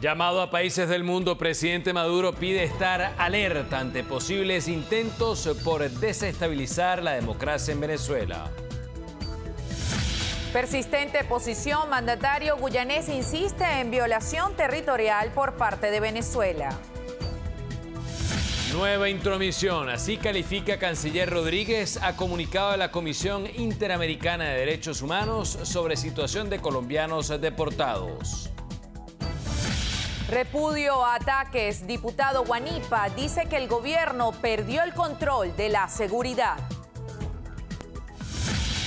Llamado a países del mundo, presidente Maduro pide estar alerta ante posibles intentos por desestabilizar la democracia en Venezuela. Persistente posición, mandatario guyanés insiste en violación territorial por parte de Venezuela. Nueva intromisión, así califica canciller Rodríguez a comunicado de la Comisión Interamericana de Derechos Humanos sobre situación de colombianos deportados. Repudio a ataques. Diputado Guanipa dice que el gobierno perdió el control de la seguridad.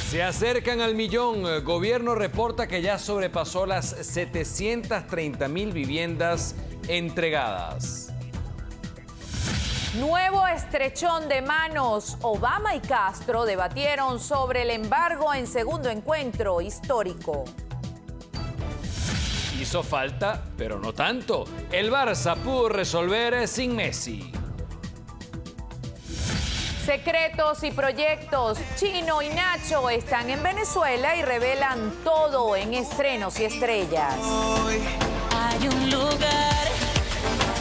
Se acercan al millón. El gobierno reporta que ya sobrepasó las 730 mil viviendas entregadas. Nuevo estrechón de manos. Obama y Castro debatieron sobre el embargo en segundo encuentro histórico. Hizo falta, pero no tanto. El Barça pudo resolver sin Messi. Secretos y proyectos. Chino y Nacho están en Venezuela y revelan todo en estrenos y estrellas. Hoy hay un lugar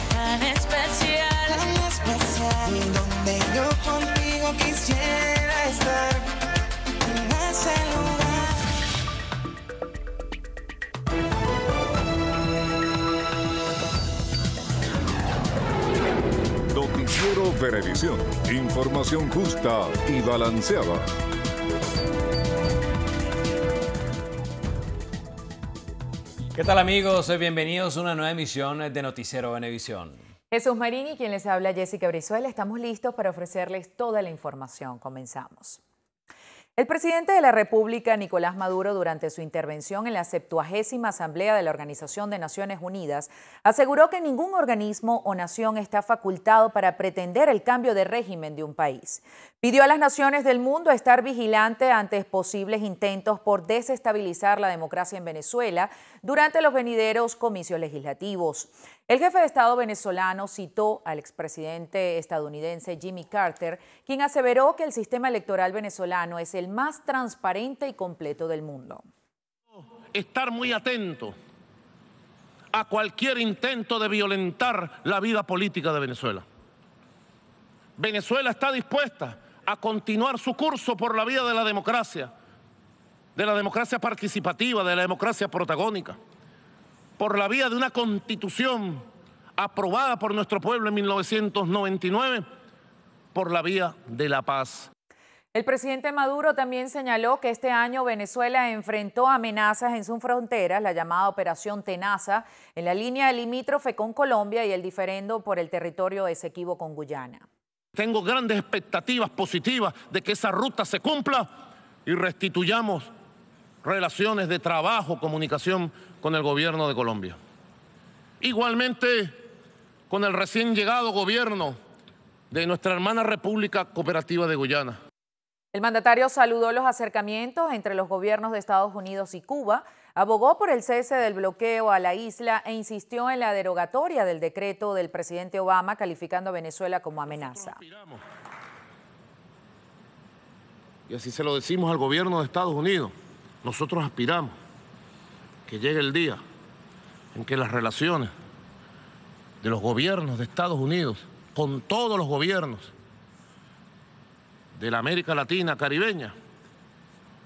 tan especial, tan donde yo contigo quisiera estar. En ese Noticiero Venevisión. Información justa y balanceada. ¿Qué tal amigos? Bienvenidos a una nueva emisión de Noticiero Venevisión. Jesús Marini, quien les habla Jessica Brizuela, estamos listos para ofrecerles toda la información. Comenzamos. El presidente de la República, Nicolás Maduro, durante su intervención en la 70 Asamblea de la Organización de Naciones Unidas, aseguró que ningún organismo o nación está facultado para pretender el cambio de régimen de un país. Pidió a las naciones del mundo estar vigilante ante posibles intentos por desestabilizar la democracia en Venezuela durante los venideros comicios legislativos. El jefe de Estado venezolano citó al expresidente estadounidense Jimmy Carter, quien aseveró que el sistema electoral venezolano es el más transparente y completo del mundo. Estar muy atento a cualquier intento de violentar la vida política de Venezuela. Venezuela está dispuesta a continuar su curso por la vía de la democracia, de la democracia participativa, de la democracia protagónica por la vía de una constitución aprobada por nuestro pueblo en 1999, por la vía de la paz. El presidente Maduro también señaló que este año Venezuela enfrentó amenazas en sus fronteras, la llamada Operación Tenaza, en la línea limítrofe con Colombia y el diferendo por el territorio Esequibo con Guyana. Tengo grandes expectativas positivas de que esa ruta se cumpla y restituyamos relaciones de trabajo, comunicación con el gobierno de Colombia. Igualmente, con el recién llegado gobierno de nuestra hermana República Cooperativa de Guyana. El mandatario saludó los acercamientos entre los gobiernos de Estados Unidos y Cuba, abogó por el cese del bloqueo a la isla e insistió en la derogatoria del decreto del presidente Obama calificando a Venezuela como amenaza. Y así se lo decimos al gobierno de Estados Unidos. Nosotros aspiramos que llegue el día en que las relaciones de los gobiernos de Estados Unidos con todos los gobiernos de la América Latina caribeña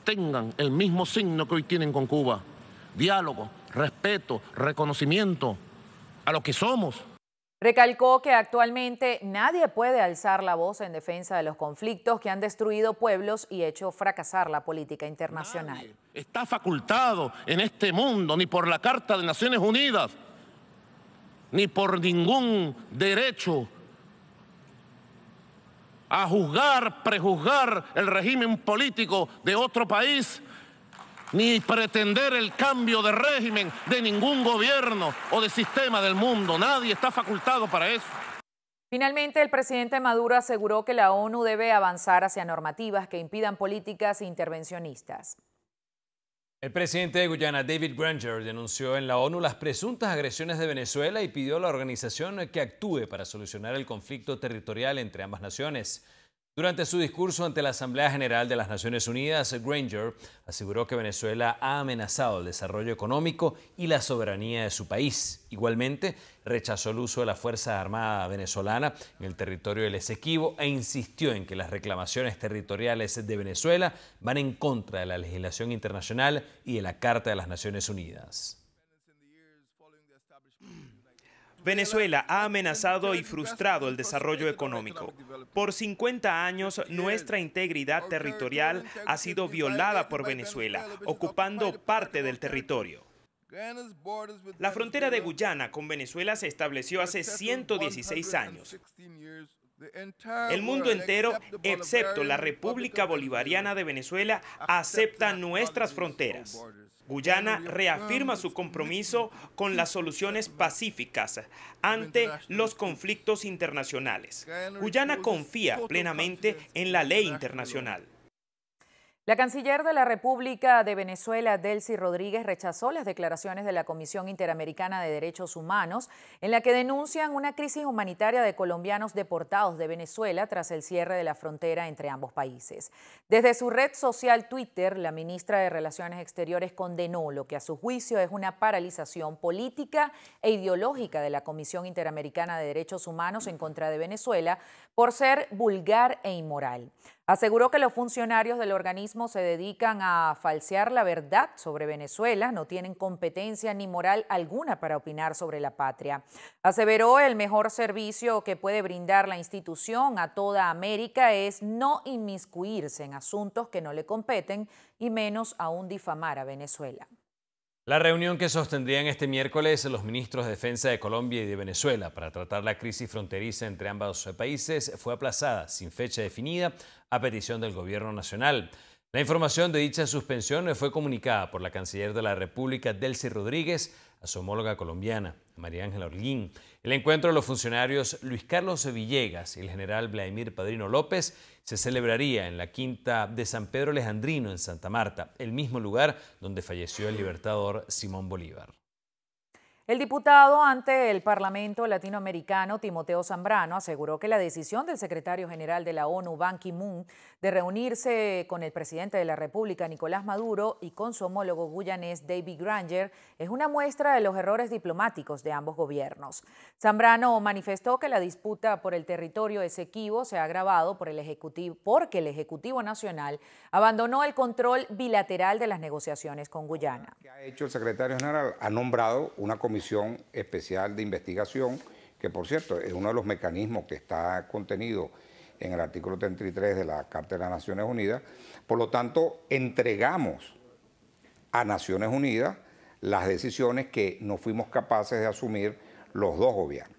tengan el mismo signo que hoy tienen con Cuba. Diálogo, respeto, reconocimiento a lo que somos, Recalcó que actualmente nadie puede alzar la voz en defensa de los conflictos que han destruido pueblos y hecho fracasar la política internacional. está facultado en este mundo, ni por la Carta de Naciones Unidas, ni por ningún derecho a juzgar, prejuzgar el régimen político de otro país ni pretender el cambio de régimen de ningún gobierno o de sistema del mundo. Nadie está facultado para eso. Finalmente, el presidente Maduro aseguró que la ONU debe avanzar hacia normativas que impidan políticas intervencionistas. El presidente de Guyana, David Granger, denunció en la ONU las presuntas agresiones de Venezuela y pidió a la organización que actúe para solucionar el conflicto territorial entre ambas naciones. Durante su discurso ante la Asamblea General de las Naciones Unidas, Granger aseguró que Venezuela ha amenazado el desarrollo económico y la soberanía de su país. Igualmente, rechazó el uso de la Fuerza Armada venezolana en el territorio del Esequibo e insistió en que las reclamaciones territoriales de Venezuela van en contra de la legislación internacional y de la Carta de las Naciones Unidas. Venezuela ha amenazado y frustrado el desarrollo económico. Por 50 años, nuestra integridad territorial ha sido violada por Venezuela, ocupando parte del territorio. La frontera de Guyana con Venezuela se estableció hace 116 años. El mundo entero, excepto la República Bolivariana de Venezuela, acepta nuestras fronteras. Guyana reafirma ah, su compromiso con las soluciones pacíficas ante los conflictos internacionales. Guyana confía plenamente en la ley internacional. La canciller de la República de Venezuela, Delcy Rodríguez, rechazó las declaraciones de la Comisión Interamericana de Derechos Humanos, en la que denuncian una crisis humanitaria de colombianos deportados de Venezuela tras el cierre de la frontera entre ambos países. Desde su red social Twitter, la ministra de Relaciones Exteriores condenó lo que a su juicio es una paralización política e ideológica de la Comisión Interamericana de Derechos Humanos en contra de Venezuela por ser vulgar e inmoral. Aseguró que los funcionarios del organismo se dedican a falsear la verdad sobre Venezuela, no tienen competencia ni moral alguna para opinar sobre la patria. Aseveró el mejor servicio que puede brindar la institución a toda América es no inmiscuirse en asuntos que no le competen y menos aún difamar a Venezuela. La reunión que sostendrían este miércoles los ministros de Defensa de Colombia y de Venezuela para tratar la crisis fronteriza entre ambos países fue aplazada sin fecha definida a petición del Gobierno Nacional. La información de dicha suspensión fue comunicada por la canciller de la República, Delcy Rodríguez, a su homóloga colombiana, María Ángela Orguín. El encuentro de los funcionarios Luis Carlos Villegas y el general Vladimir Padrino López se celebraría en la quinta de San Pedro Alejandrino en Santa Marta, el mismo lugar donde falleció el libertador Simón Bolívar. El diputado ante el Parlamento Latinoamericano, Timoteo Zambrano, aseguró que la decisión del secretario general de la ONU, Ban Ki-moon, de reunirse con el presidente de la República, Nicolás Maduro, y con su homólogo guyanés, David Granger, es una muestra de los errores diplomáticos de ambos gobiernos. Zambrano manifestó que la disputa por el territorio Esequibo se ha agravado por el ejecutivo, porque el Ejecutivo Nacional abandonó el control bilateral de las negociaciones con Guyana. ha hecho el secretario general? Ha nombrado una comisión especial de investigación, que por cierto es uno de los mecanismos que está contenido en el artículo 33 de la Carta de las Naciones Unidas. Por lo tanto, entregamos a Naciones Unidas las decisiones que no fuimos capaces de asumir los dos gobiernos.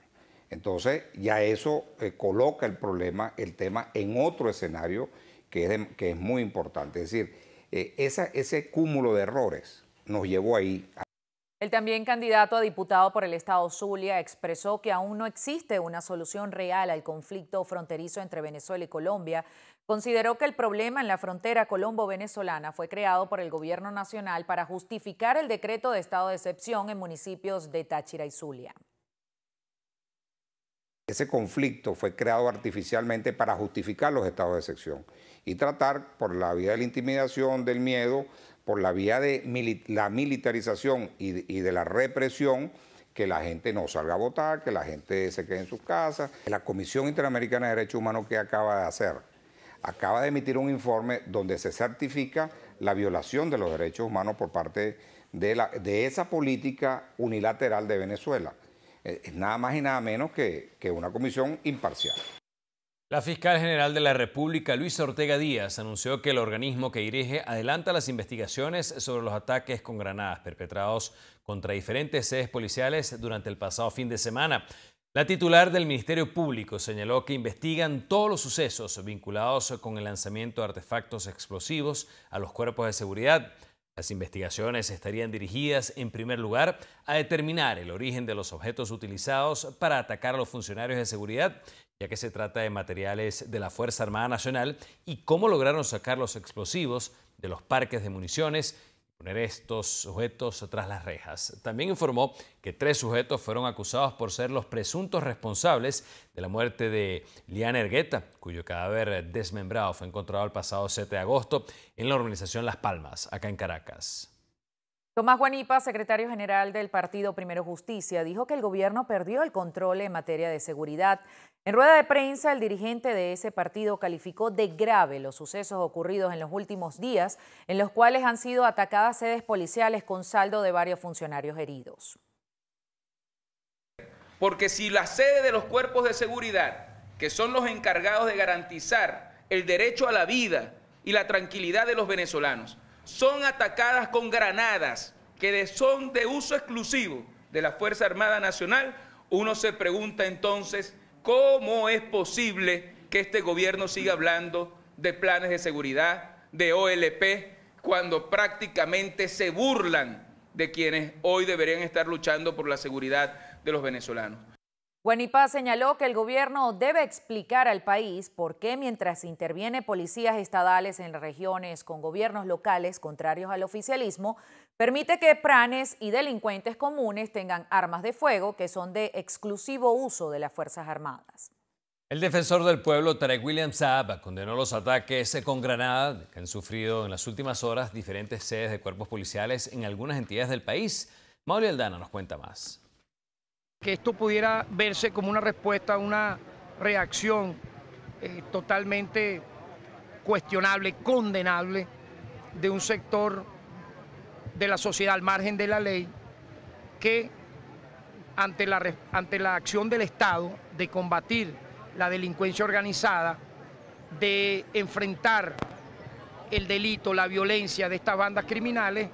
Entonces, ya eso eh, coloca el problema, el tema, en otro escenario que es, que es muy importante. Es decir, eh, ese cúmulo de errores nos llevó ahí. a... El también candidato a diputado por el Estado Zulia expresó que aún no existe una solución real al conflicto fronterizo entre Venezuela y Colombia. Consideró que el problema en la frontera colombo-venezolana fue creado por el gobierno nacional para justificar el decreto de estado de excepción en municipios de Táchira y Zulia. Ese conflicto fue creado artificialmente para justificar los estados de excepción y tratar por la vía de la intimidación, del miedo, por la vía de la militarización y de, la represión, que la gente no salga a votar, que la gente se quede en sus casas. La Comisión Interamericana de Derechos Humanos, ¿qué acaba de hacer? Acaba de emitir un informe donde se certifica la violación de los derechos humanos por parte de, esa política unilateral de Venezuela. Eh, es nada más y nada menos que una comisión imparcial. La fiscal general de la República, Luisa Ortega Díaz, anunció que el organismo que dirige adelanta las investigaciones sobre los ataques con granadas perpetrados contra diferentes sedes policiales durante el pasado fin de semana. La titular del Ministerio Público señaló que investigan todos los sucesos vinculados con el lanzamiento de artefactos explosivos a los cuerpos de seguridad. Las investigaciones estarían dirigidas, en primer lugar, a determinar el origen de los objetos utilizados para atacar a los funcionarios de seguridad ya que se trata de materiales de la Fuerza Armada Nacional, y cómo lograron sacar los explosivos de los parques de municiones y poner estos sujetos tras las rejas. También informó que tres sujetos fueron acusados por ser los presuntos responsables de la muerte de Liana Ergueta, cuyo cadáver desmembrado fue encontrado el pasado 7 de agosto en la organización Las Palmas, acá en Caracas. Tomás Guanipa, secretario general del partido Primero Justicia, dijo que el gobierno perdió el control en materia de seguridad. En rueda de prensa, el dirigente de ese partido calificó de grave los sucesos ocurridos en los últimos días, en los cuales han sido atacadas sedes policiales con saldo de varios funcionarios heridos. Porque si la sede de los cuerpos de seguridad, que son los encargados de garantizar el derecho a la vida y la tranquilidad de los venezolanos, son atacadas con granadas que son de uso exclusivo de la Fuerza Armada Nacional, uno se pregunta entonces cómo es posible que este gobierno siga hablando de planes de seguridad, de OLP, cuando prácticamente se burlan de quienes hoy deberían estar luchando por la seguridad de los venezolanos. Guanipá señaló que el gobierno debe explicar al país por qué mientras interviene policías estadales en regiones con gobiernos locales contrarios al oficialismo, permite que pranes y delincuentes comunes tengan armas de fuego que son de exclusivo uso de las Fuerzas Armadas. El defensor del pueblo Tarek William Saab condenó los ataques con granada que han sufrido en las últimas horas diferentes sedes de cuerpos policiales en algunas entidades del país. Mauri Aldana nos cuenta más. Que esto pudiera verse como una respuesta a una reacción eh, totalmente cuestionable, condenable, de un sector de la sociedad al margen de la ley que ante la, ante la acción del Estado de combatir la delincuencia organizada, de enfrentar el delito, la violencia de estas bandas criminales,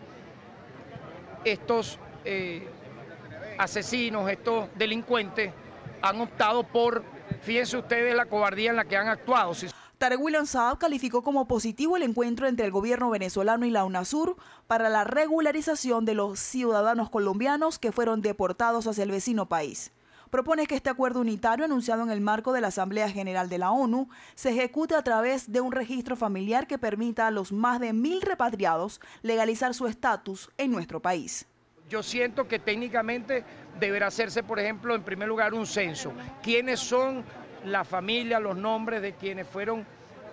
estos eh, asesinos, estos delincuentes, han optado por, fíjense ustedes, la cobardía en la que han actuado. Tarek William Saab calificó como positivo el encuentro entre el gobierno venezolano y la UNASUR para la regularización de los ciudadanos colombianos que fueron deportados hacia el vecino país. Propone que este acuerdo unitario, anunciado en el marco de la Asamblea General de la ONU, se ejecute a través de un registro familiar que permita a los más de mil repatriados legalizar su estatus en nuestro país. Yo siento que técnicamente deberá hacerse, por ejemplo, en primer lugar un censo. ¿Quiénes son la familia, los nombres de quienes fueron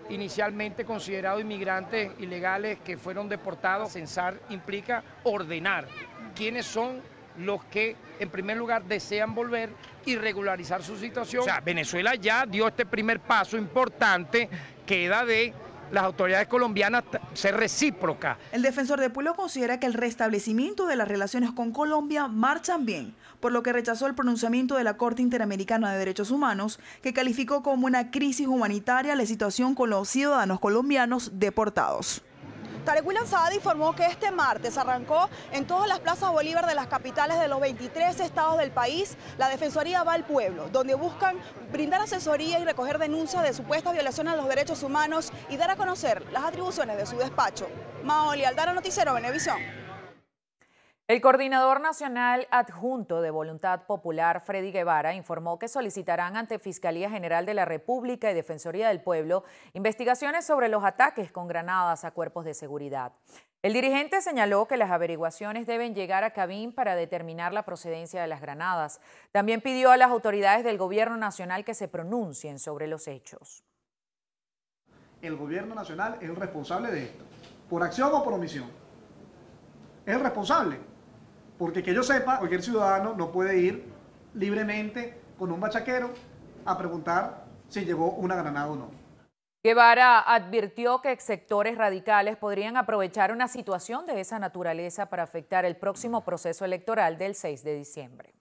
inicialmente considerados inmigrantes ilegales que fueron deportados? Censar implica ordenar. ¿Quiénes son los que en primer lugar desean volver y regularizar su situación? O sea, Venezuela ya dio este primer paso importante, queda de las autoridades colombianas ser recíproca. El defensor de pueblo considera que el restablecimiento de las relaciones con Colombia marchan bien, por lo que rechazó el pronunciamiento de la Corte Interamericana de Derechos Humanos, que calificó como una crisis humanitaria la situación con los ciudadanos colombianos deportados. William Saad informó que este martes arrancó en todas las plazas Bolívar de las capitales de los 23 estados del país la Defensoría va al pueblo, donde buscan brindar asesoría y recoger denuncias de supuestas violaciones a los derechos humanos y dar a conocer las atribuciones de su despacho. Maoli Aldara, Noticiero Venevisión. El coordinador nacional adjunto de Voluntad Popular, Freddy Guevara, informó que solicitarán ante Fiscalía General de la República y Defensoría del Pueblo investigaciones sobre los ataques con granadas a cuerpos de seguridad. El dirigente señaló que las averiguaciones deben llegar a Cabín para determinar la procedencia de las granadas. También pidió a las autoridades del Gobierno Nacional que se pronuncien sobre los hechos. El Gobierno Nacional es el responsable de esto, por acción o por omisión. Es el responsable porque que yo sepa, cualquier ciudadano no puede ir libremente con un bachaquero a preguntar si llevó una granada o no. Guevara advirtió que sectores radicales podrían aprovechar una situación de esa naturaleza para afectar el próximo proceso electoral del 6 de diciembre.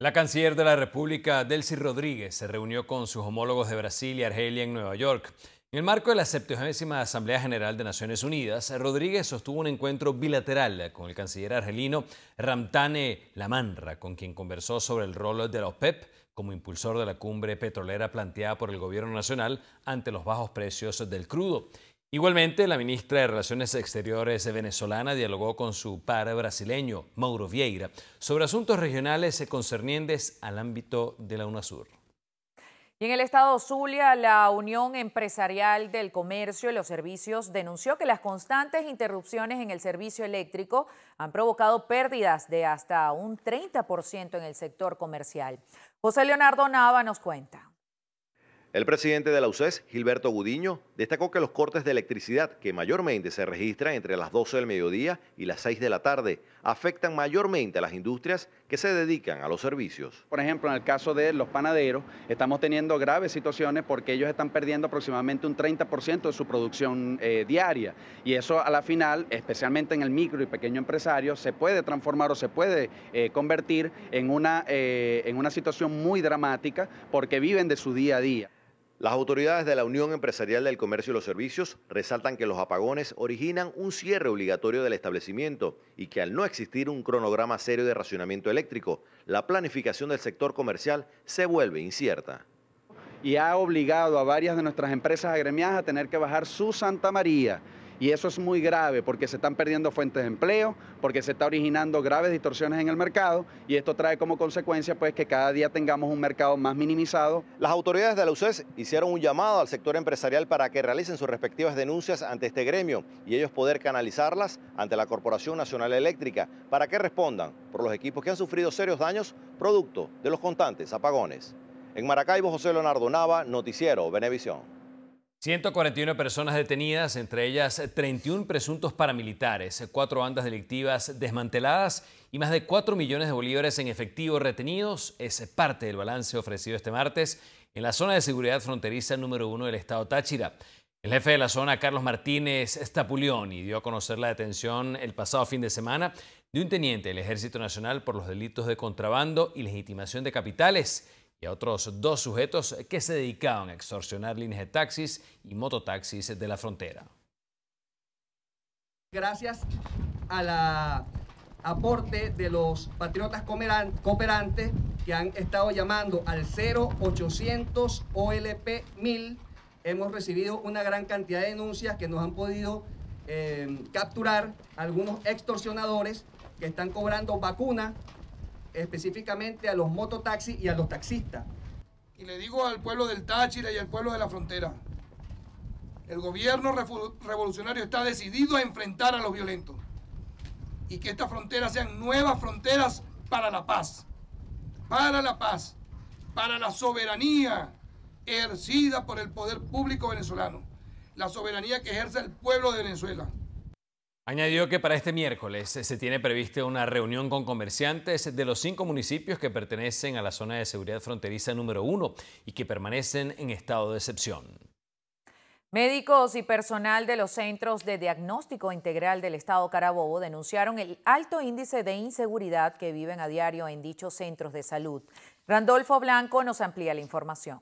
La canciller de la República, Delcy Rodríguez, se reunió con sus homólogos de Brasil y Argelia en Nueva York en el marco de la 70 Asamblea General de Naciones Unidas, Rodríguez sostuvo un encuentro bilateral con el canciller argelino Ramtane Lamanra, con quien conversó sobre el rol de la OPEP como impulsor de la cumbre petrolera planteada por el gobierno nacional ante los bajos precios del crudo. Igualmente, la ministra de Relaciones Exteriores venezolana dialogó con su par brasileño, Mauro Vieira, sobre asuntos regionales concernientes al ámbito de la UNASUR. Y en el estado Zulia, la Unión Empresarial del Comercio y los Servicios denunció que las constantes interrupciones en el servicio eléctrico han provocado pérdidas de hasta un 30% en el sector comercial. José Leonardo Nava nos cuenta. El presidente de la UCES, Gilberto Gudiño, destacó que los cortes de electricidad, que mayormente se registran entre las 12 del mediodía y las 6 de la tarde, afectan mayormente a las industrias que se dedican a los servicios. Por ejemplo, en el caso de los panaderos, estamos teniendo graves situaciones porque ellos están perdiendo aproximadamente un 30% de su producción eh, diaria. Y eso a la final, especialmente en el micro y pequeño empresario, se puede transformar o se puede eh, convertir eh, en una situación muy dramática porque viven de su día a día. Las autoridades de la Unión Empresarial del Comercio y los Servicios resaltan que los apagones originan un cierre obligatorio del establecimiento y que al no existir un cronograma serio de racionamiento eléctrico, la planificación del sector comercial se vuelve incierta. Y ha obligado a varias de nuestras empresas agremiadas a tener que bajar su Santa María. Y eso es muy grave porque se están perdiendo fuentes de empleo, porque se está originando graves distorsiones en el mercado y esto trae como consecuencia pues que cada día tengamos un mercado más minimizado. Las autoridades de la UCES hicieron un llamado al sector empresarial para que realicen sus respectivas denuncias ante este gremio y ellos poder canalizarlas ante la Corporación Nacional Eléctrica para que respondan por los equipos que han sufrido serios daños producto de los constantes apagones. En Maracaibo, José Leonardo Nava, Noticiero, Benevisión. 141 personas detenidas, entre ellas 31 eh, presuntos paramilitares, eh, cuatro bandas delictivas desmanteladas y más de 4 millones de bolívares en efectivo retenidos, es eh, parte del balance ofrecido este martes en la zona de seguridad fronteriza número 1 del estado Táchira. El jefe de la zona, Carlos Martínez Stapulioni, dio a conocer la detención el pasado fin de semana de un teniente del Ejército Nacional por los delitos de contrabando y legitimación de capitales y a otros dos sujetos que se dedicaban a extorsionar líneas de taxis y mototaxis de la frontera. Gracias al aporte de los patriotas cooperantes que han estado llamando al 0800 OLP 1000. Hemos recibido una gran cantidad de denuncias que nos han podido eh, capturar algunos extorsionadores que están cobrando vacunas específicamente a los mototaxis y a los taxistas. Y le digo al pueblo del Táchira y al pueblo de la frontera, el gobierno revolucionario está decidido a enfrentar a los violentos y que estas fronteras sean nuevas fronteras para la paz, para la paz, para la soberanía ejercida por el poder público venezolano, la soberanía que ejerce el pueblo de Venezuela. Añadió que para este miércoles se tiene prevista una reunión con comerciantes de los cinco municipios que pertenecen a la zona de seguridad fronteriza número uno y que permanecen en estado de excepción. Médicos y personal de los Centros de Diagnóstico Integral del Estado Carabobo denunciaron el alto índice de inseguridad que viven a diario en dichos centros de salud. Randolfo Blanco nos amplía la información.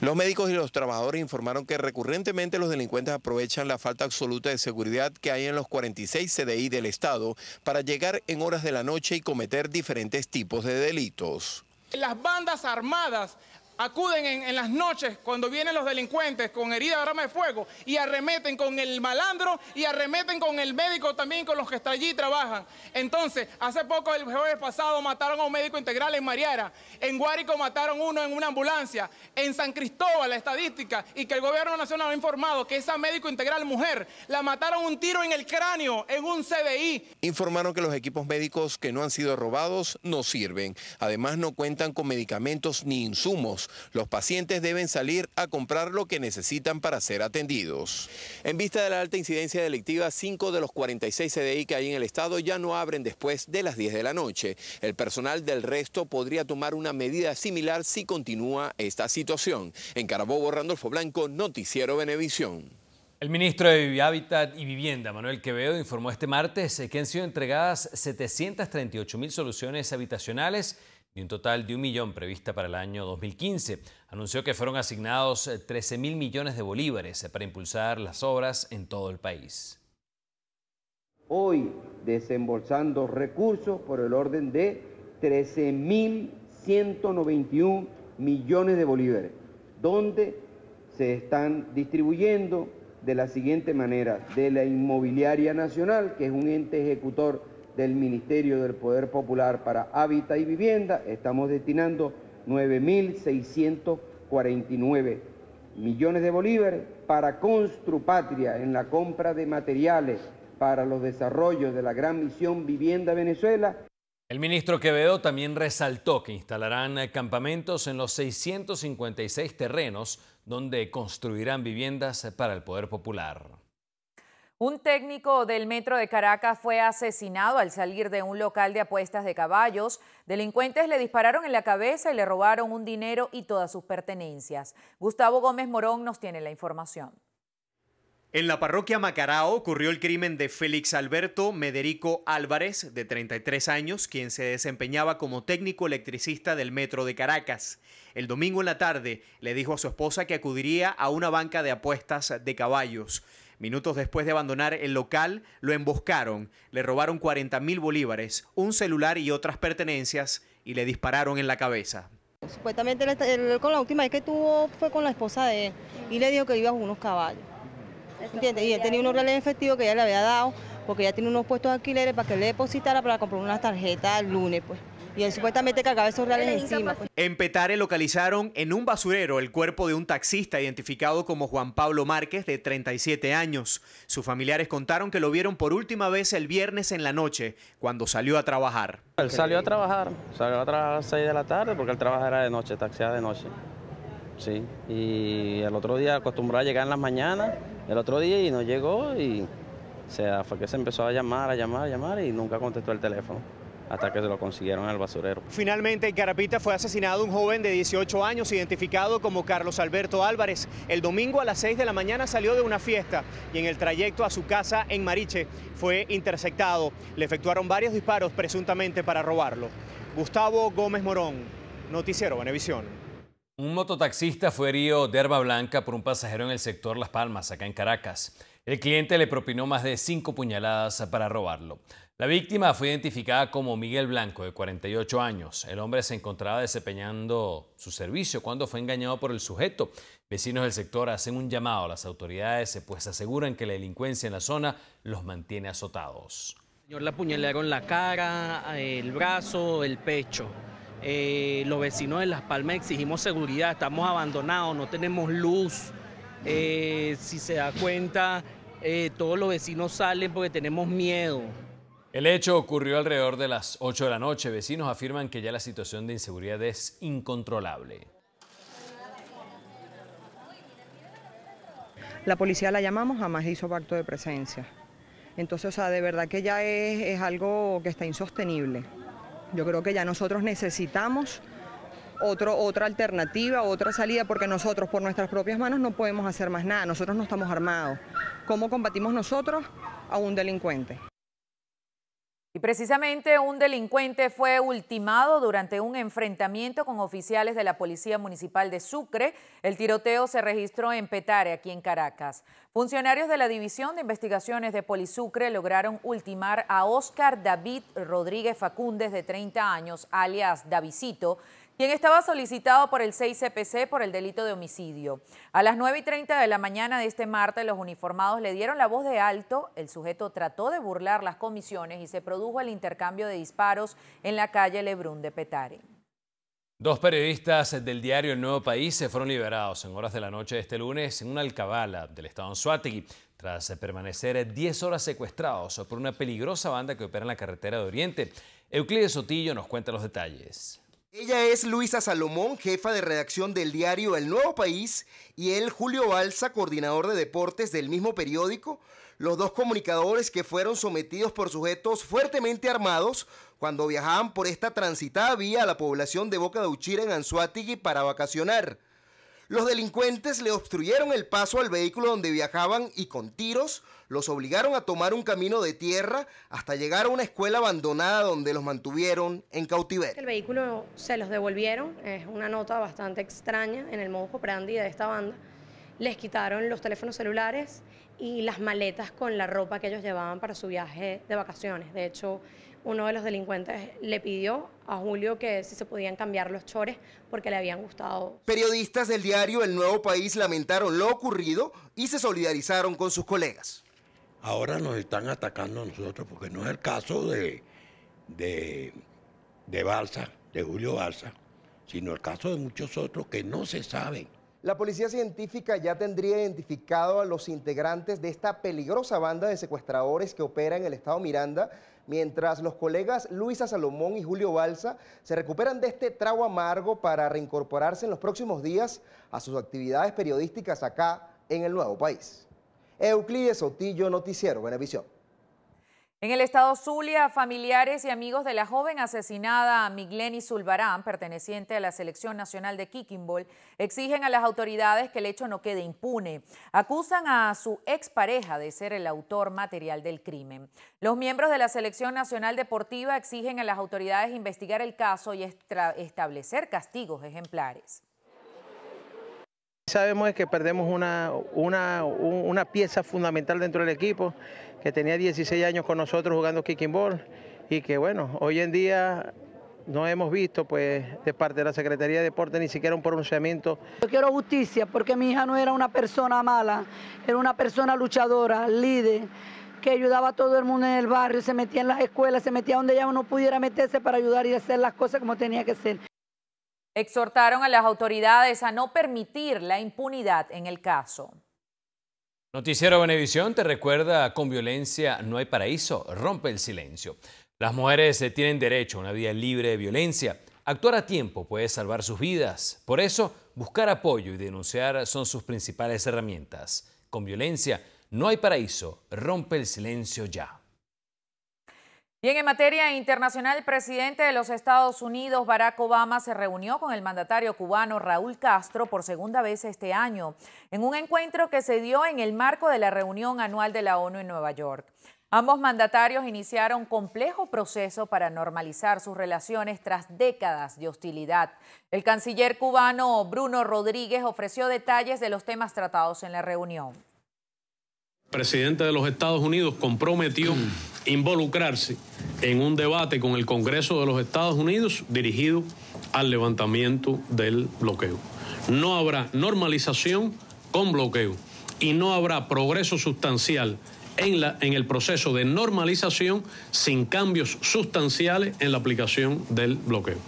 Los médicos y los trabajadores informaron que recurrentemente los delincuentes aprovechan la falta absoluta de seguridad que hay en los 46 CDI del Estado para llegar en horas de la noche y cometer diferentes tipos de delitos. Las bandas armadas acuden en, las noches cuando vienen los delincuentes con herida de arma de fuego y arremeten con el malandro y arremeten con el médico también, con los que están allí y trabajan. Entonces, hace poco, el jueves pasado, mataron a un médico integral en Mariara. En Guárico mataron uno en una ambulancia. En San Cristóbal, la estadística, y que el gobierno nacional ha informado que esa médico integral mujer la mataron un tiro en el cráneo en un CDI. Informaron que los equipos médicos que no han sido robados no sirven. Además, no cuentan con medicamentos ni insumos los pacientes deben salir a comprar lo que necesitan para ser atendidos. En vista de la alta incidencia delictiva, cinco de los 46 CDI que hay en el estado ya no abren después de las 10 de la noche. El personal del resto podría tomar una medida similar si continúa esta situación. En Carabobo, Randolfo Blanco, Noticiero Benevisión. El ministro de Hábitat y Vivienda, Manuel Quevedo, informó este martes que han sido entregadas 738 mil soluciones habitacionales y un total de un millón prevista para el año 2015. Anunció que fueron asignados 13 eh, mil millones de bolívares eh, para impulsar las obras en todo el país. Hoy desembolsando recursos por el orden de 13 mil 191 millones de bolívares, donde se están distribuyendo de la siguiente manera, de la Inmobiliaria Nacional, que es un ente ejecutor del Ministerio del Poder Popular para Hábitat y Vivienda, estamos destinando 9.649 millones de bolívares para Construpatria en la compra de materiales para los desarrollos de la gran misión Vivienda Venezuela. El ministro Quevedo también resaltó que instalarán campamentos en los 656 terrenos donde construirán viviendas para el Poder Popular. Un técnico del Metro de Caracas fue asesinado al salir de un local de apuestas de caballos. Delincuentes le dispararon en la cabeza y le robaron un dinero y todas sus pertenencias. Gustavo Gómez Morón nos tiene la información. En la parroquia Macarao ocurrió el crimen de Félix Alberto Mederico Álvarez, de 33 años, quien se desempeñaba como técnico electricista del Metro de Caracas. El domingo en la tarde le dijo a su esposa que acudiría a una banca de apuestas de caballos. Minutos después de abandonar el local, lo emboscaron, le robaron 40 mil bolívares, un celular y otras pertenencias y le dispararon en la cabeza. Supuestamente con la última vez que tuvo fue con la esposa de él y le dijo que iba a unos caballos. ¿Entiendes? Y él tenía unos reales efectivos que ella le había dado porque ella tiene unos puestos de alquileres para que le depositara para comprar unas tarjeta el lunes. pues y supuestamente cargaba esos reales encima. Pues. En Petare localizaron en un basurero el cuerpo de un taxista identificado como Juan Pablo Márquez, de 37 años. Sus familiares contaron que lo vieron por última vez el viernes en la noche, cuando salió a trabajar. Él salió a trabajar, salió a trabajar a las 6 de la tarde porque él trabajaba era de noche, taxiaba de noche. Sí, y el otro día acostumbraba a llegar en las mañanas, el otro día y no llegó y fue que se empezó a llamar, a llamar, a llamar y nunca contestó el teléfono hasta que se lo consiguieron al basurero. Finalmente, en Carapita fue asesinado un joven de 18 años identificado como Carlos Alberto Álvarez. El domingo a las 6 de la mañana salió de una fiesta y en el trayecto a su casa en Mariche fue interceptado. Le efectuaron varios disparos presuntamente para robarlo. Gustavo Gómez Morón, Noticiero Venevisión. Un mototaxista fue herido de arma blanca por un pasajero en el sector Las Palmas, acá en Caracas. El cliente le propinó más de cinco puñaladas para robarlo. La víctima fue identificada como Miguel Blanco, de 48 años. El hombre se encontraba desempeñando su servicio cuando fue engañado por el sujeto. Vecinos del sector hacen un llamado a las autoridades, pues aseguran que la delincuencia en la zona los mantiene azotados. Señor, la puñalaron la cara, el brazo, el pecho. Eh, los vecinos de Las Palmas exigimos seguridad, estamos abandonados, no tenemos luz. Eh, si se da cuenta, eh, todos los vecinos salen porque tenemos miedo. El hecho ocurrió alrededor de las 8 de la noche. Vecinos afirman que ya la situación de inseguridad es incontrolable. La policía la llamamos, jamás hizo pacto de presencia. Entonces, o sea, de verdad que ya es algo que está insostenible. Yo creo que ya nosotros necesitamos otra alternativa, otra salida, porque nosotros por nuestras propias manos no podemos hacer más nada, nosotros no estamos armados. ¿Cómo combatimos nosotros a un delincuente? Y precisamente un delincuente fue ultimado durante un enfrentamiento con oficiales de la Policía Municipal de Sucre. El tiroteo se registró en Petare, aquí en Caracas. Funcionarios de la División de Investigaciones de Polisucre lograron ultimar a Oscar David Rodríguez Facúndez, de 30 años, alias Davisito, quien estaba solicitado por el 6CPC por el delito de homicidio. A las 9 y 30 de la mañana de este martes, los uniformados le dieron la voz de alto, el sujeto trató de burlar las comisiones y se produjo el intercambio de disparos en la calle Lebrun de Petare. Dos periodistas del diario El Nuevo País se fueron liberados en horas de la noche de este lunes en una alcabala del estado Anzuategui, tras permanecer 10 horas secuestrados por una peligrosa banda que opera en la carretera de Oriente. Euclides Sotillo nos cuenta los detalles. Ella es Luisa Salomón, jefa de redacción del diario El Nuevo País, y él Julio Balsa, coordinador de deportes del mismo periódico, los dos comunicadores que fueron sometidos por sujetos fuertemente armados cuando viajaban por esta transitada vía a la población de Boca de Uchira en Anzuategui para vacacionar. Los delincuentes le obstruyeron el paso al vehículo donde viajaban y con tiros los obligaron a tomar un camino de tierra hasta llegar a una escuela abandonada donde los mantuvieron en cautiverio. El vehículo se los devolvieron, es una nota bastante extraña en el modus operandi de esta banda. Les quitaron los teléfonos celulares y las maletas con la ropa que ellos llevaban para su viaje de vacaciones. De hecho, uno de los delincuentes le pidió a Julio que si se podían cambiar los chores porque le habían gustado. Periodistas del diario El Nuevo País lamentaron lo ocurrido y se solidarizaron con sus colegas. Ahora nos están atacando a nosotros porque no es el caso de, de, de Balsa, de Julio Balsa, sino el caso de muchos otros que no se saben. La policía científica ya tendría identificado a los integrantes de esta peligrosa banda de secuestradores que opera en el estado Miranda mientras los colegas Luisa Salomón y Julio Balsa se recuperan de este trago amargo para reincorporarse en los próximos días a sus actividades periodísticas acá en el nuevo país. Euclides Sotillo, Noticiero Benevisión. En el estado Zulia, familiares y amigos de la joven asesinada Migleni Zulbarán, perteneciente a la Selección Nacional de Kicking exigen a las autoridades que el hecho no quede impune. Acusan a su expareja de ser el autor material del crimen. Los miembros de la Selección Nacional Deportiva exigen a las autoridades investigar el caso y establecer castigos ejemplares. Sabemos es que perdemos una, una, una, pieza fundamental dentro del equipo, que tenía 16 años con nosotros jugando kicking ball y que bueno, hoy en día no hemos visto pues de parte de la Secretaría de Deporte ni siquiera un pronunciamiento. Yo quiero justicia porque mi hija no era una persona mala, era una persona luchadora, líder que ayudaba a todo el mundo en el barrio, se metía en las escuelas, se metía donde ya uno pudiera meterse para ayudar y hacer las cosas como tenía que ser. Exhortaron a las autoridades a no permitir la impunidad en el caso. Noticiero Benevisión te recuerda, con violencia no hay paraíso, rompe el silencio. Las mujeres eh, tienen derecho a una vida libre de violencia. Actuar a tiempo puede salvar sus vidas. Por eso, buscar apoyo y denunciar son sus principales herramientas. Con violencia no hay paraíso, rompe el silencio ya. Bien, en materia internacional, el presidente de los Estados Unidos, Barack Obama, se reunió con el mandatario cubano Raúl Castro por segunda vez este año, en un encuentro que se dio en el marco de la reunión anual de la ONU en Nueva York. Ambos mandatarios iniciaron complejo proceso para normalizar sus relaciones tras décadas de hostilidad. El canciller cubano Bruno Rodríguez ofreció detalles de los temas tratados en la reunión presidente de los Estados Unidos comprometió mm. involucrarse en un debate con el Congreso de los Estados Unidos dirigido al levantamiento del bloqueo. No habrá normalización con bloqueo y no habrá progreso sustancial en, la, en, el proceso de normalización sin cambios sustanciales en la aplicación del bloqueo.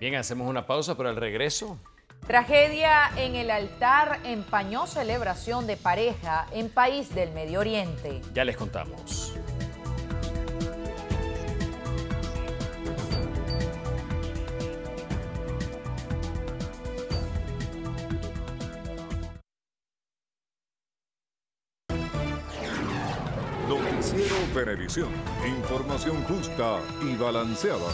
Bien, hacemos una pausa, pero el regreso Tragedia en el altar empañó celebración de pareja en país del Medio Oriente. Ya les contamos. Noticiero Televisión. Información justa y balanceada.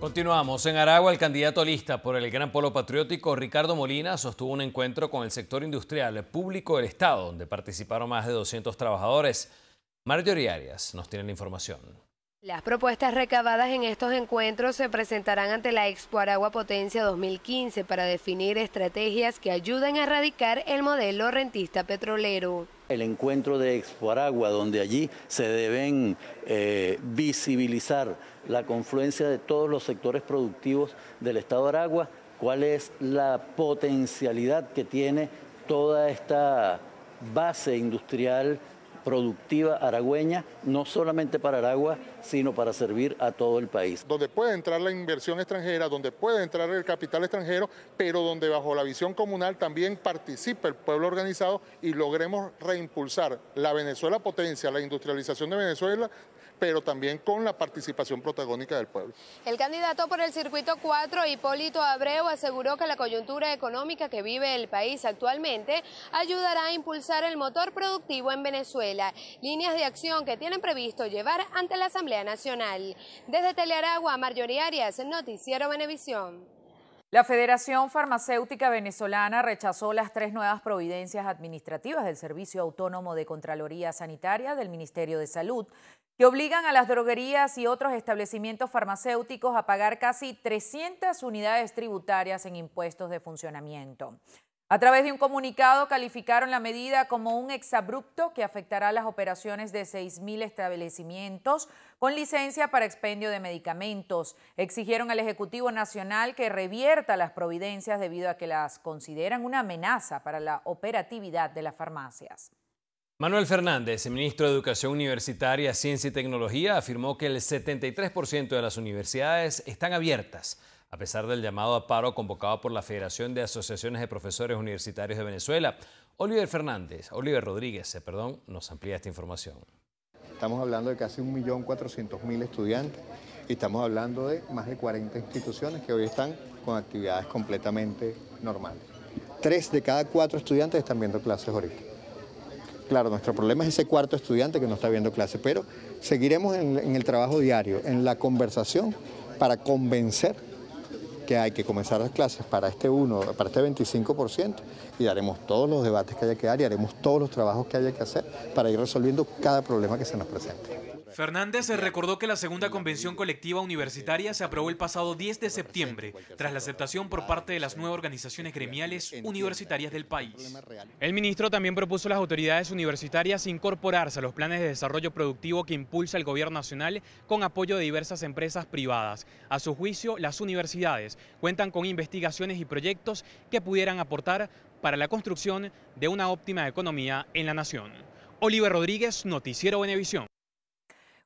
Continuamos. En Aragua, el candidato lista por el Gran Polo Patriótico, Ricardo Molina, sostuvo un encuentro con el sector industrial público del Estado, donde participaron más de 200 trabajadores. Marjorie Arias nos tiene la información. Las propuestas recabadas en estos encuentros se presentarán ante la Expo Aragua Potencia 2015 para definir estrategias que ayuden a erradicar el modelo rentista petrolero. El encuentro de Expo Aragua, donde allí se deben eh, visibilizar la confluencia de todos los sectores productivos del Estado de Aragua, cuál es la potencialidad que tiene toda esta base industrial productiva aragüeña, no solamente para Aragua, sino para servir a todo el país. Donde puede entrar la inversión extranjera, donde puede entrar el capital extranjero, pero donde bajo la visión comunal también participa el pueblo organizado y logremos reimpulsar la Venezuela potencia, la industrialización de Venezuela, pero también con la participación protagónica del pueblo. El candidato por el circuito 4, Hipólito Abreu, aseguró que la coyuntura económica que vive el país actualmente ayudará a impulsar el motor productivo en Venezuela, líneas de acción que tienen previsto llevar ante la Asamblea Nacional. Desde Telearagua, Marjorie Arias, Noticiero Venevisión. La Federación Farmacéutica Venezolana rechazó las tres nuevas providencias administrativas del Servicio Autónomo de Contraloría Sanitaria del Ministerio de Salud, que obligan a las droguerías y otros establecimientos farmacéuticos a pagar casi 300 unidades tributarias en impuestos de funcionamiento. A través de un comunicado calificaron la medida como un exabrupto que afectará las operaciones de 6.000 establecimientos con licencia para expendio de medicamentos. Exigieron al Ejecutivo Nacional que revierta las providencias debido a que las consideran una amenaza para la operatividad de las farmacias. Manuel Fernández, ministro de Educación Universitaria, Ciencia y Tecnología, afirmó que el 73% de las universidades están abiertas a pesar del llamado a paro convocado por la Federación de Asociaciones de Profesores Universitarios de Venezuela. Oliver Fernández, Oliver Rodríguez, eh, perdón, nos amplía esta información. Estamos hablando de casi 1.400.000 estudiantes y estamos hablando de más de 40 instituciones que hoy están con actividades completamente normales. Tres de cada cuatro estudiantes están viendo clases ahorita. Claro, nuestro problema es ese cuarto estudiante que no está viendo clases, pero seguiremos en, el trabajo diario, en la conversación, para convencer que hay que comenzar las clases para este uno para este 25% y daremos todos los debates que haya que dar y haremos todos los trabajos que haya que hacer para ir resolviendo cada problema que se nos presente. Fernández recordó que la segunda convención colectiva universitaria se aprobó el pasado 10 de septiembre, tras la aceptación por parte de las nueve organizaciones gremiales universitarias del este país. El ministro también propuso a las autoridades universitarias incorporarse a los planes de desarrollo productivo que impulsa el gobierno nacional con apoyo de diversas empresas privadas. A su juicio, las universidades cuentan con investigaciones y proyectos que pudieran aportar para la construcción de una óptima economía en la nación. Oliver Rodríguez, Noticiero Venevisión.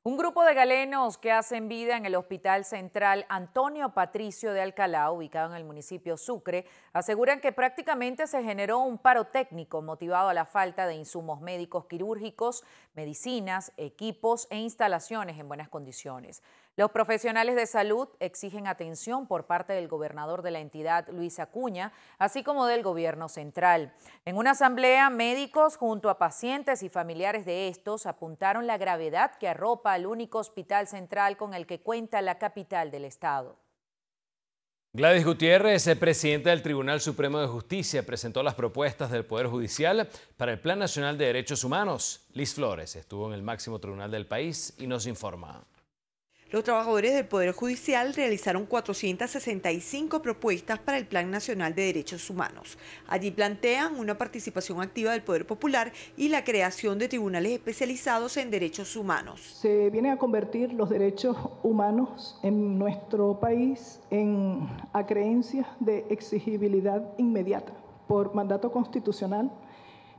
Un grupo de galenos que hacen vida en el Hospital Central Antonio Patricio de Alcalá, ubicado en el municipio Sucre, aseguran que prácticamente se generó un paro técnico motivado a la falta de insumos médicos quirúrgicos, medicinas, equipos e instalaciones en buenas condiciones. Los profesionales de salud exigen atención por parte del gobernador de la entidad, Luis Acuña, así como del gobierno central. En una asamblea, médicos junto a pacientes y familiares de estos apuntaron la gravedad que arropa al único hospital central con el que cuenta la capital del estado. Gladys Gutiérrez, eh, presidente del Tribunal Supremo de Justicia, presentó las propuestas del Poder Judicial para el Plan Nacional de Derechos Humanos. Liz Flores estuvo en el máximo tribunal del país y nos informa. Los trabajadores del Poder Judicial realizaron 465 propuestas para el Plan Nacional de Derechos Humanos. Allí plantean una participación activa del Poder Popular y la creación de tribunales especializados en derechos humanos. Se vienen a convertir los derechos humanos en nuestro país en a creencias de exigibilidad inmediata por mandato constitucional.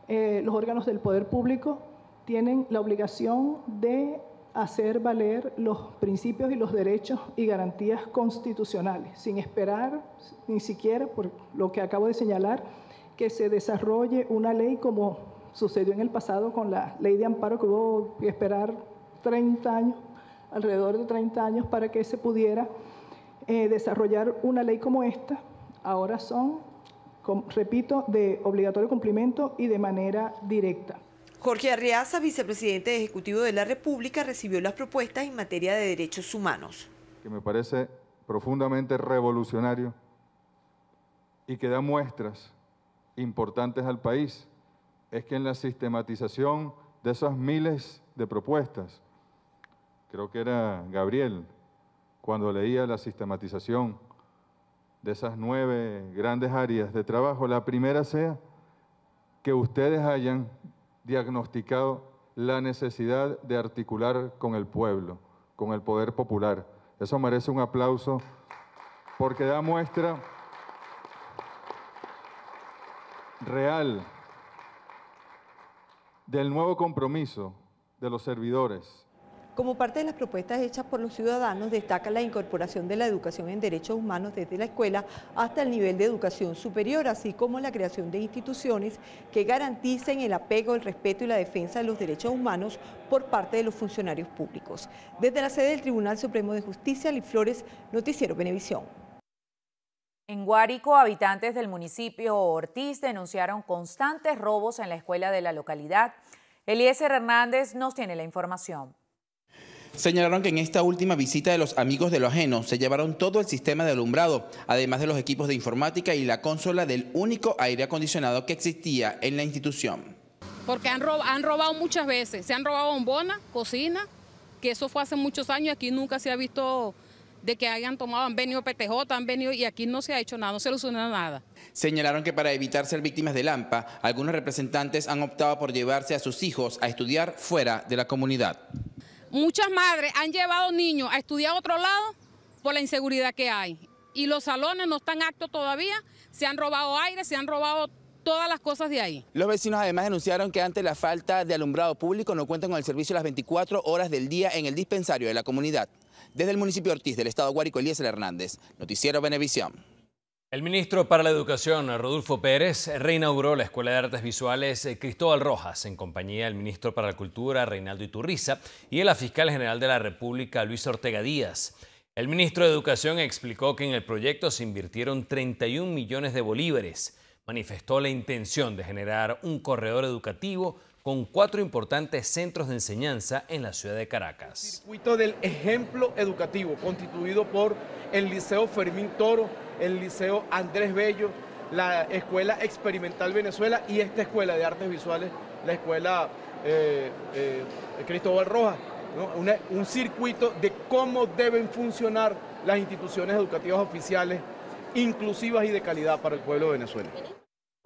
Eh, los órganos del poder público tienen la obligación de hacer valer los principios y los derechos y garantías constitucionales, sin esperar ni siquiera, por lo que acabo de señalar, que se desarrolle una ley como sucedió en el pasado con la ley de amparo, que hubo que esperar 30 años, alrededor de 30 años, para que se pudiera eh, desarrollar una ley como esta. Ahora son, repito, de obligatorio cumplimiento y de manera directa. Jorge Arreaza, vicepresidente ejecutivo de la República, recibió las propuestas en materia de derechos humanos. Que me parece profundamente revolucionario y que da muestras importantes al país es que en la sistematización de esas miles de propuestas, creo que era Gabriel cuando leía la sistematización de esas nueve grandes áreas de trabajo, la primera sea que ustedes hayan diagnosticado la necesidad de articular con el pueblo, con el poder popular. Eso merece un aplauso porque da muestra real del nuevo compromiso de los servidores como parte de las propuestas hechas por los ciudadanos, destaca la incorporación de la educación en derechos humanos desde la escuela hasta el nivel de educación superior, así como la creación de instituciones que garanticen el apego, el respeto y la defensa de los derechos humanos por parte de los funcionarios públicos. Desde la sede del Tribunal Supremo de Justicia, Liz Flores, Noticiero Benevisión. En Guárico, habitantes del municipio Ortiz denunciaron constantes robos en la escuela de la localidad. Eliezer Hernández nos tiene la información. Señalaron que en esta última visita de los amigos de lo ajenos se llevaron todo el sistema de alumbrado, además de los equipos de informática y la consola del único aire acondicionado que existía en la institución. Porque han, han robado muchas veces, se han robado bombona, cocina, que eso fue hace muchos años, aquí nunca se ha visto de que hayan tomado, han venido PTJ, han venido y aquí no se ha hecho nada, no se suena nada. Señalaron que para evitar ser víctimas de Lampa, algunos representantes han optado por llevarse a sus hijos a estudiar fuera de la comunidad. Muchas madres han llevado niños a estudiar a otro lado por la inseguridad que hay. Y los salones no están actos todavía, se han robado aire, se han robado todas las cosas de ahí. Los vecinos además denunciaron que ante la falta de alumbrado público no cuentan con el servicio las 24 horas del día en el dispensario de la comunidad. Desde el municipio Ortiz del estado Guárico, Elías Hernández, Noticiero Benevisión. El ministro para la Educación, Rodolfo Pérez, reinauguró la Escuela de Artes Visuales eh, Cristóbal Rojas en compañía del ministro para la Cultura, Reinaldo Iturriza, y de la fiscal general de la República, Luis Ortega Díaz. El ministro de Educación explicó que en el proyecto se invirtieron 31 millones de bolívares. Manifestó la intención de generar un corredor educativo con cuatro importantes centros de enseñanza en la ciudad de Caracas. El circuito del ejemplo educativo, constituido por el Liceo Fermín Toro, el Liceo Andrés Bello, la Escuela Experimental Venezuela y esta Escuela de Artes Visuales, la Escuela eh, eh, Cristóbal Rojas. un circuito de cómo deben funcionar las instituciones educativas oficiales, inclusivas y de calidad para el pueblo de Venezuela.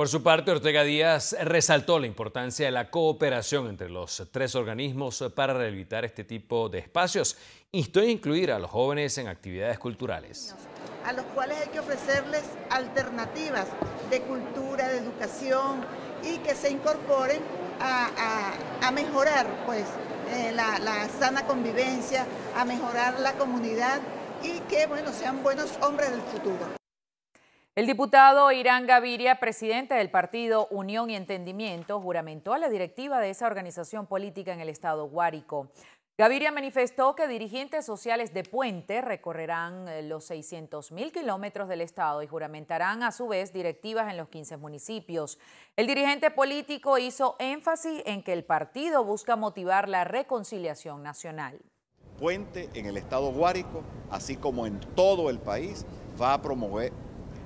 Por su parte, Ortega Díaz resaltó la importancia de la cooperación entre los tres organismos para rehabilitar este tipo de espacios, instó a incluir a los jóvenes en actividades culturales. A los cuales hay que ofrecerles alternativas de cultura, de educación y que se incorporen a, mejorar pues, eh, la, la sana convivencia, a mejorar la comunidad y que bueno, sean buenos hombres del futuro. El diputado Irán Gaviria, presidente del partido Unión y Entendimiento, juramentó a la directiva de esa organización política en el estado Guárico. Gaviria manifestó que dirigentes sociales de Puente recorrerán eh, los 600 mil kilómetros del Estado y juramentarán a su vez directivas en los 15 municipios. El dirigente político hizo énfasis en que el partido busca motivar la reconciliación nacional. Puente en el Estado Guárico, así como en todo el país, va a promover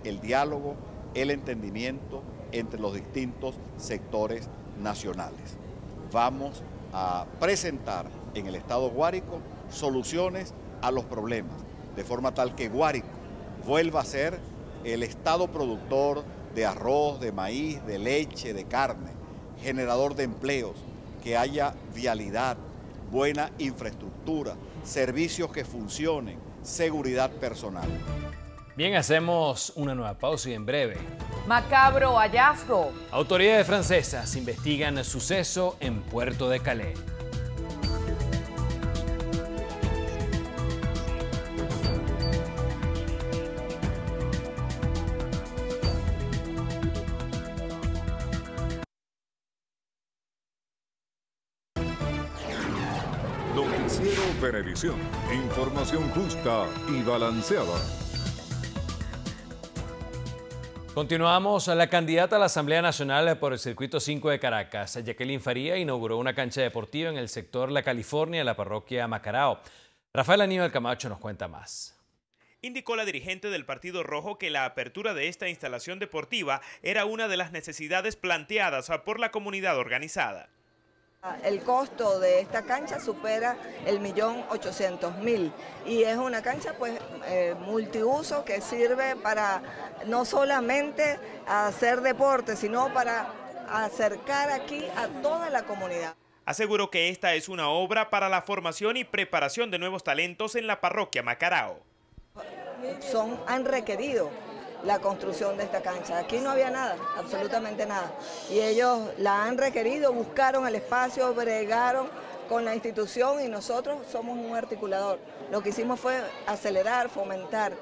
el diálogo, el entendimiento entre los distintos sectores nacionales. Vamos a presentar en el Estado Guárico soluciones a los problemas, de forma tal que Guárico vuelva a ser el Estado productor de arroz, de maíz, de leche, de carne, generador de empleos, que haya vialidad, buena infraestructura, servicios que funcionen, seguridad personal. Bien, hacemos una nueva pausa y en breve. Macabro hallazgo. Autoridades francesas investigan el suceso en Puerto de Calais. Noticiero Televisión. Información justa y balanceada. Continuamos. La candidata a la Asamblea Nacional por el Circuito 5 de Caracas, Jacqueline Faría, inauguró una cancha deportiva en el sector La California, en la parroquia Macarao. Rafael Aníbal Camacho nos cuenta más. Indicó la dirigente del Partido Rojo que la apertura de esta instalación deportiva era una de las necesidades planteadas por la comunidad organizada. El costo de esta cancha supera el millón ochocientos mil y es una cancha pues eh, multiuso que sirve para no solamente hacer deporte, sino para acercar aquí a toda la comunidad. Aseguro que esta es una obra para la formación y preparación de nuevos talentos en la parroquia Macarao. Son, han requerido la construcción de esta cancha. Aquí no había nada, absolutamente nada. Y ellos la han requerido, buscaron el espacio, bregaron con la institución y nosotros somos un articulador. Lo que hicimos fue acelerar, fomentar.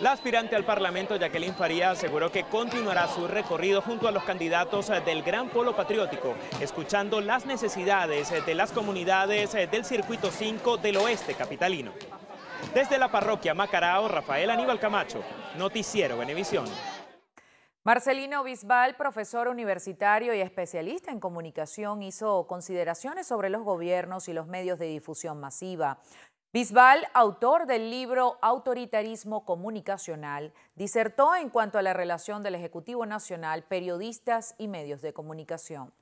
La aspirante al Parlamento, Jacqueline Faría, aseguró que continuará su recorrido junto a los candidatos del Gran Polo Patriótico, escuchando las necesidades de las comunidades del Circuito 5 del Oeste Capitalino. Desde la parroquia Macarao, Rafael Aníbal Camacho, Noticiero Venevisión. Marcelino Bisbal, profesor universitario y especialista en comunicación, hizo consideraciones sobre los gobiernos y los medios de difusión masiva. Bisbal, autor del libro Autoritarismo Comunicacional, disertó en cuanto a la relación del Ejecutivo Nacional, periodistas y medios de comunicación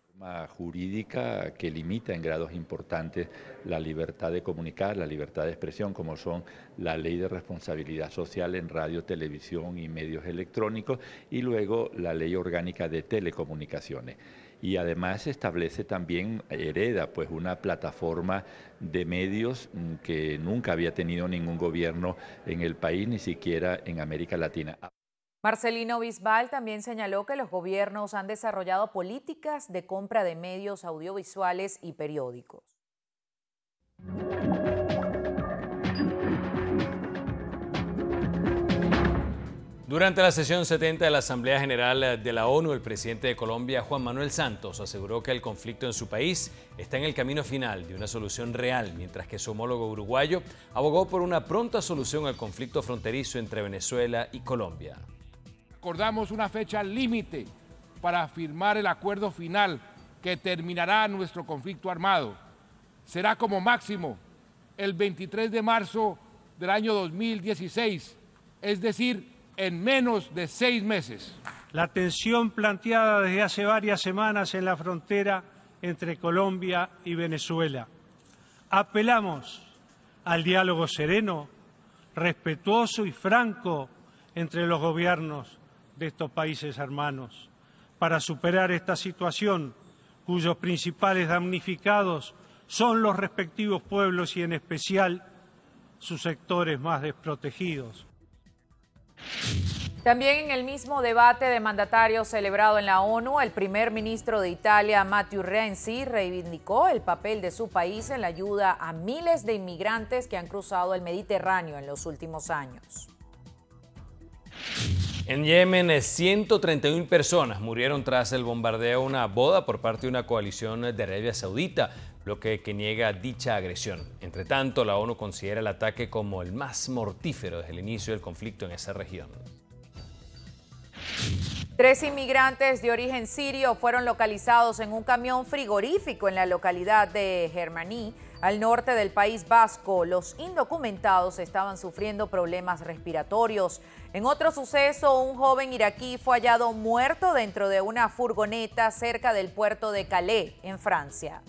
jurídica que limita en grados importantes la libertad de comunicar, la libertad de expresión, como son la ley de responsabilidad social en radio, televisión y medios electrónicos, y luego la ley orgánica de telecomunicaciones y además establece también, hereda pues una plataforma de medios mm, que nunca había tenido ningún gobierno en el país, ni siquiera en América Latina. Marcelino Bisbal también señaló que los gobiernos han desarrollado políticas de compra de medios audiovisuales y periódicos. Durante la sesión 70 de la Asamblea General de la ONU, el presidente de Colombia, Juan Manuel Santos, aseguró que el conflicto en su país está en el camino final de una solución real, mientras que su homólogo uruguayo abogó por una pronta solución al conflicto fronterizo entre Venezuela y Colombia acordamos una fecha límite para firmar el acuerdo final que terminará nuestro conflicto armado. Será como máximo el 23 de marzo del año 2016, es decir, en menos de seis meses. La tensión planteada desde hace varias semanas en la frontera entre Colombia y Venezuela. Apelamos al diálogo sereno, respetuoso y franco entre los gobiernos de estos países hermanos. Para superar esta situación, cuyos principales damnificados son los respectivos pueblos y en especial sus sectores más desprotegidos. También en el mismo debate de mandatarios celebrado en la ONU, el primer ministro de Italia, Matteo Renzi, reivindicó el papel de su país en la ayuda a miles de inmigrantes que han cruzado el Mediterráneo en los últimos años. En Yemen, 131 eh, personas murieron tras el bombardeo de una boda por parte de una coalición de Arabia Saudita, lo que niega dicha agresión. Entre tanto, la ONU considera el ataque como el más mortífero desde el inicio del conflicto en esa región. Tres inmigrantes de origen sirio fueron localizados en un camión frigorífico en la localidad de Germaní al norte del País Vasco, los indocumentados estaban sufriendo problemas respiratorios. En otro suceso, un joven iraquí fue hallado muerto dentro de una furgoneta cerca del puerto de Calais, en Francia.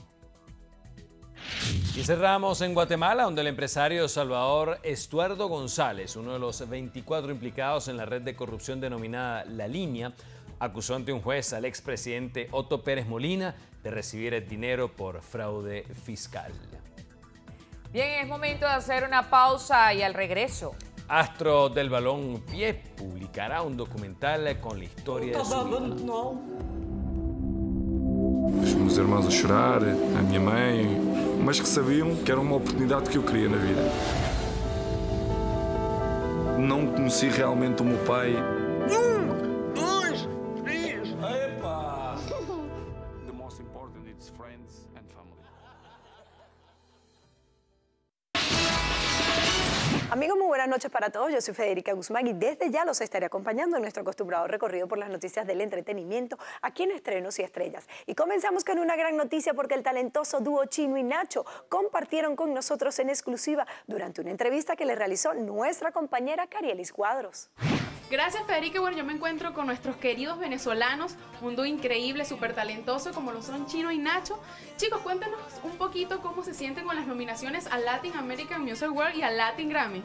Y cerramos en Guatemala, donde el empresario Salvador Estuardo González, uno de los 24 implicados en la red de corrupción denominada La Línea, acusó ante un juez al expresidente Otto Pérez Molina de recibir el dinero por fraude fiscal. Bien, es momento de hacer una pausa y al regreso. Astro del Balón Pie publicará un documental con la historia de su vida. Os meus irmãos a chorar, eh, a minha mãe, mas que sabiam que era una oportunidad que eu queria na vida. No conocí realmente o meu pai. Amigos, muy buenas noches para todos. Yo soy Federica Guzmán y desde ya los estaré acompañando en nuestro acostumbrado recorrido por las noticias del entretenimiento aquí en Estrenos y Estrellas. Y comenzamos con una gran noticia porque el talentoso dúo Chino y Nacho compartieron con nosotros en exclusiva durante una entrevista que le realizó nuestra compañera Carielis Cuadros. Gracias, Federico. Bueno, yo me encuentro con nuestros queridos venezolanos, un dúo increíble, súper talentoso, como lo son Chino y Nacho. Chicos, cuéntenos un poquito cómo se sienten con las nominaciones a Latin American Music World y a Latin Grammy.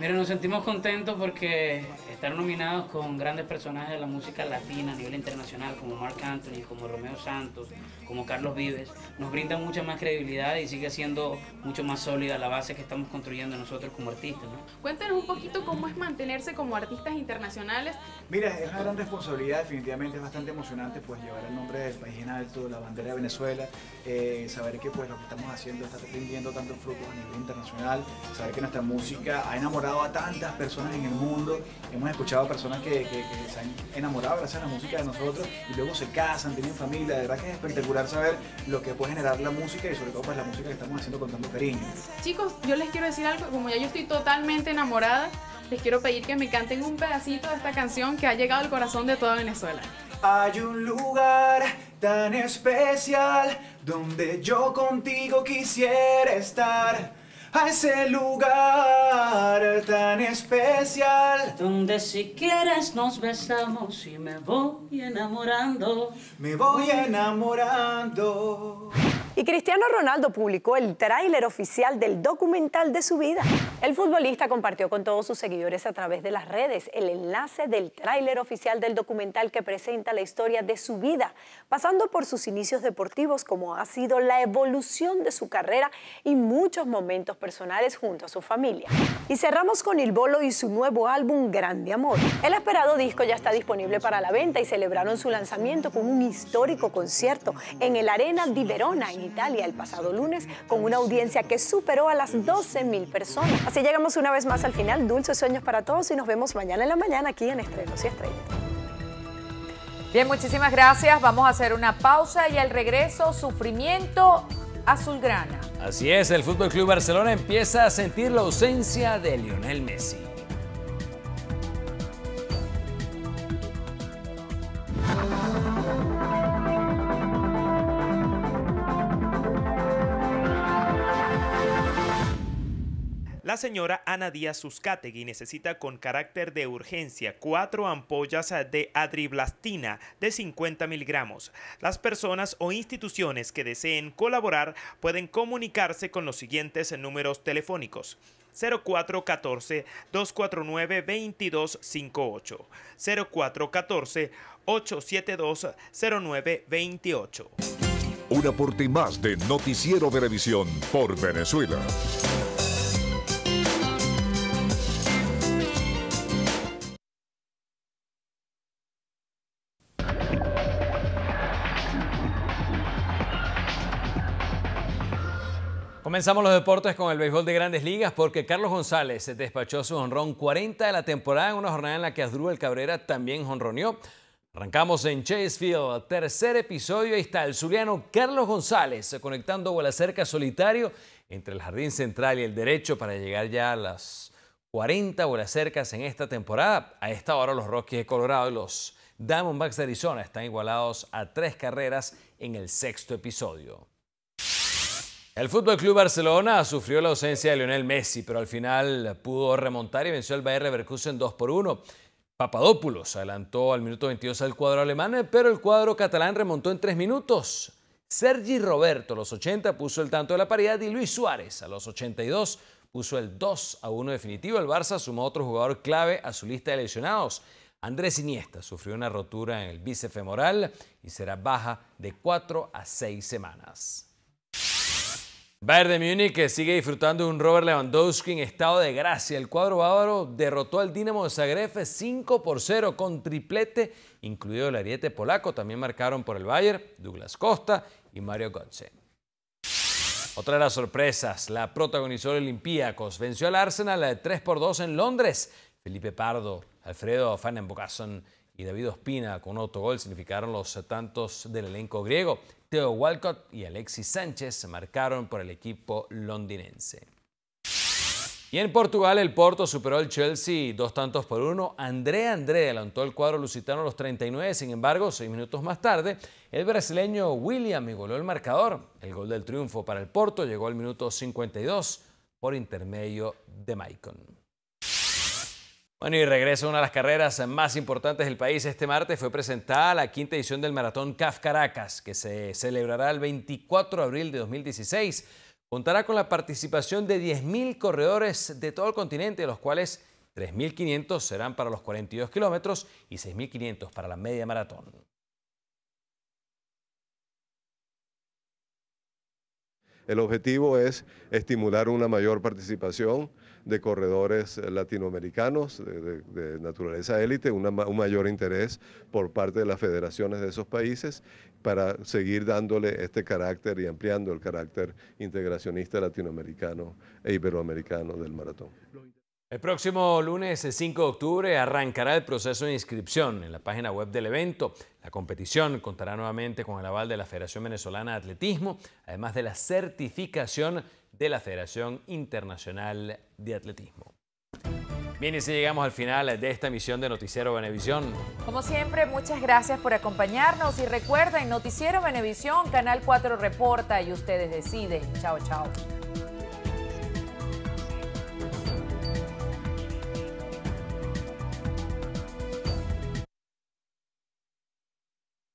Mira, nos sentimos contentos porque estar nominados con grandes personajes de la música latina a nivel internacional, como Mark Anthony, como Romeo Santos, como Carlos Vives, nos brinda mucha más credibilidad y sigue siendo mucho más sólida la base que estamos construyendo nosotros como artistas. ¿no? Cuéntanos un poquito cómo es mantenerse como artistas internacionales. Mira, es una gran responsabilidad, definitivamente es bastante emocionante pues llevar el nombre del país en alto, la bandera de Venezuela, eh, saber que pues lo que estamos haciendo está rindiendo tantos frutos a nivel internacional, saber que nuestra música ha enamorado a tantas personas en el mundo, hemos escuchado a personas que, se han enamorado gracias a la música de nosotros y luego se casan, tienen familia, de verdad que es espectacular saber lo que puede generar la música y sobre todo pues la música que estamos haciendo con tanto cariño. Chicos, yo les quiero decir algo, como ya yo estoy totalmente enamorada, les quiero pedir que me canten un pedacito de esta canción que ha llegado al corazón de toda Venezuela. Hay un lugar tan especial donde yo contigo quisiera estar a ese lugar tan especial. Donde si quieres nos besamos y me voy enamorando. Me voy enamorando. Y Cristiano Ronaldo publicó el tráiler oficial del documental de su vida. El futbolista compartió con todos sus seguidores a través de las redes el enlace del tráiler oficial del documental que presenta la historia de su vida, pasando por sus inicios deportivos, como ha sido la evolución de su carrera y muchos momentos personales junto a su familia. Y cerramos con el Bolo y su nuevo álbum Grande Amor. El esperado disco ya está disponible para la venta y celebraron su lanzamiento con un histórico concierto en el Arena di Verona Italia el pasado lunes con una audiencia que superó a las 12 mil personas. Así llegamos una vez más al final. Dulces sueños para todos y nos vemos mañana en la mañana aquí en Estrenos y Estrellas. Bien, muchísimas gracias. Vamos a hacer una pausa y al regreso, sufrimiento azulgrana. Así es, el Fútbol Club Barcelona empieza a sentir la ausencia de Lionel Messi. La señora Ana Díaz Suscategui necesita con carácter de urgencia cuatro ampollas de adriblastina de 50 miligramos. Las personas o instituciones que deseen colaborar pueden comunicarse con los siguientes números telefónicos. 0414-249-2258. 0414-872-0928. Un aporte más de Noticiero Televisión por Venezuela. Comenzamos los deportes con el béisbol de grandes ligas porque Carlos González se despachó su honrón 40 de la temporada en una jornada en la que Asdrúbal Cabrera también honroneó. Arrancamos en Chase Field, tercer episodio, ahí está el zuliano Carlos González conectando bola cerca solitario entre el jardín central y el derecho para llegar ya a las 40 bolas cercas en esta temporada. A esta hora los Rockies de Colorado y los Diamondbacks de Arizona están igualados a tres carreras en el sexto episodio. El Fútbol Club Barcelona sufrió la ausencia de Lionel Messi, pero al final pudo remontar y venció al Bayer Leverkusen 2 por 1. Papadopoulos adelantó al minuto 22 al cuadro alemán, pero el cuadro catalán remontó en 3 minutos. Sergi Roberto a los 80 puso el tanto de la paridad y Luis Suárez a los 82 puso el 2 a 1 definitivo. El Barça sumó otro jugador clave a su lista de lesionados. Andrés Iniesta sufrió una rotura en el bíceps femoral y será baja de 4 a 6 semanas. Bayern de Múnich sigue disfrutando de un Robert Lewandowski en estado de gracia. El cuadro bávaro derrotó al Dinamo de Zagreb 5 por 0 con triplete, incluido el ariete polaco. También marcaron por el Bayern Douglas Costa y Mario Götze. Otra de las sorpresas, la protagonizó el Olympiacos. Venció al Arsenal de 3 por 2 en Londres. Felipe Pardo, Alfredo Fanen y David Ospina con otro gol significaron los tantos del elenco griego. Theo Walcott y Alexis Sánchez se marcaron por el equipo londinense. Y en Portugal el Porto superó al Chelsea dos tantos por uno. André André adelantó el cuadro lusitano a los 39, sin embargo, seis minutos más tarde, el brasileño William igualó el marcador. El gol del triunfo para el Porto llegó al minuto 52 por intermedio de Maicon. Bueno, y a una de las carreras más importantes del país. Este martes fue presentada la quinta edición del Maratón CAF Caracas, que se celebrará el 24 de abril de 2016. Contará con la participación de 10.000 corredores de todo el continente, de los cuales 3.500 serán para los 42 kilómetros y 6.500 para la media maratón. El objetivo es estimular una mayor participación, de corredores eh, latinoamericanos de, naturaleza élite, un mayor interés por parte de las federaciones de esos países para seguir dándole este carácter y ampliando el carácter integracionista latinoamericano e iberoamericano del maratón. El próximo lunes 5 de octubre arrancará el proceso de inscripción en la página web del evento. La competición contará nuevamente con el aval de la Federación Venezolana de Atletismo, además de la certificación de la Federación Internacional de Atletismo. Bien, y si llegamos al final de esta emisión de Noticiero Benevisión. Como siempre, muchas gracias por acompañarnos y recuerden, Noticiero Benevisión, Canal 4 Reporta y ustedes deciden. Chao, chao.